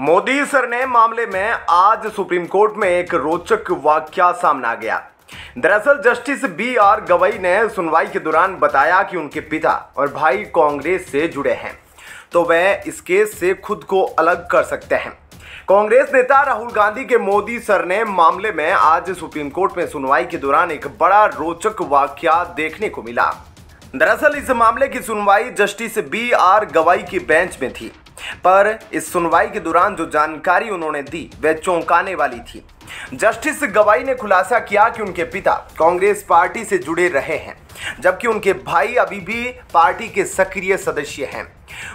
Modi sir ने मामले में आज सुप्रीम कोर्ट में एक रोचक वाक्य सामने आ गया दरअसल जस्टिस बी आर गवई ने सुनवाई के दौरान बताया कि उनके पिता और भाई कांग्रेस से जुड़े हैं तो वह इस केस से खुद को अलग कर सकते हैं कांग्रेस नेता राहुल गांधी के मोदी सर ने मामले में आज सुप्रीम कोर्ट में सुनवाई के दौरान एक बड़ा रोचक वाक्य देखने को मिला दरअसल इस मामले की सुनवाई जस्टिस बी आर गवाई की बेंच में थी पर इस सुनवाई के दौरान जो जानकारी उन्होंने दी वह चौंकाने वाली थी जस्टिस गवाई ने खुलासा किया कि उनके पिता कांग्रेस पार्टी से जुड़े रहे हैं जबकि उनके भाई अभी भी पार्टी के सक्रिय सदस्य हैं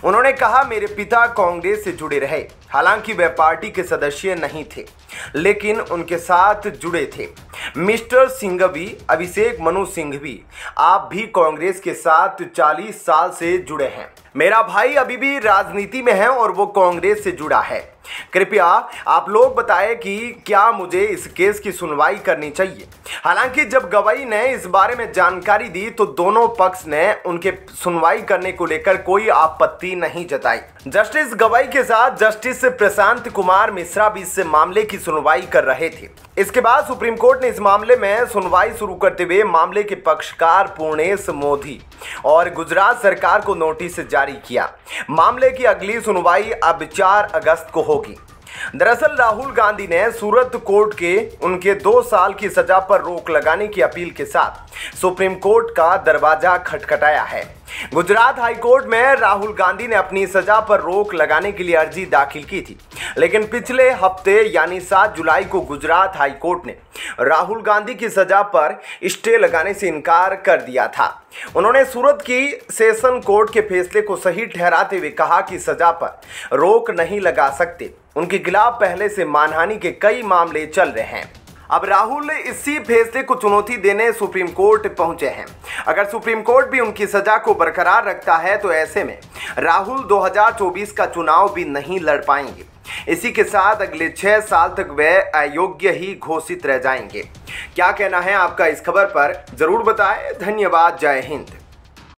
उन्होंने कहा मेरे पिता कांग्रेस से जुड़े रहे हालांकि वे पार्टी के सदस्य नहीं थे लेकिन उनके साथ जुड़े थे मिस्टर सिंह भी अभिषेक मनु सिंह भी आप भी कांग्रेस के साथ 40 साल से जुड़े हैं मेरा भाई अभी भी राजनीति में है और वो कांग्रेस से जुड़ा है कृपया आप लोग बताएं कि क्या मुझे इस केस की सुनवाई करनी चाहिए हालांकि जब गवाई ने इस बारे में जानकारी दी तो दोनों पक्ष ने उनके सुनवाई करने को लेकर कोई आपत्ति नहीं जताई जस्टिस गवाई के साथ जस्टिस प्रशांत कुमार मिश्रा भी इस मामले की सुनवाई कर रहे थे इसके बाद सुप्रीम कोर्ट ने इस मामले में सुनवाई शुरू करते हुए मामले के पक्षकार पूर्णेश मोदी और गुजरात सरकार को नोटिस जारी किया मामले की अगली सुनवाई अब चार अगस्त को होगी होगी दरअसल राहुल गांधी ने सूरत कोर्ट के उनके दो साल की सजा पर रोक लगाने की अपील के साथ सुप्रीम कोर्ट का दरवाजा खटखटाया है गुजरात हाईकोर्ट में राहुल गांधी ने अपनी सजा पर रोक लगाने के लिए अर्जी दाखिल की थी लेकिन पिछले हफ्ते यानी 7 जुलाई को गुजरात हाईकोर्ट ने राहुल गांधी की सजा पर स्टे लगाने से इनकार कर दिया था उन्होंने सूरत की सेशन कोर्ट के फैसले को सही ठहराते हुए कहा कि सजा पर रोक नहीं लगा सकते उनके खिलाफ पहले से मानहानि के कई मामले चल रहे हैं अब राहुल इसी फैसले को चुनौती देने सुप्रीम कोर्ट पहुंचे हैं अगर सुप्रीम कोर्ट भी उनकी सजा को बरकरार रखता है तो ऐसे में राहुल 2024 का चुनाव भी नहीं लड़ पाएंगे इसी के साथ अगले छह साल तक वे अयोग्य ही घोषित रह जाएंगे क्या कहना है आपका इस खबर पर जरूर बताएं धन्यवाद जय हिंद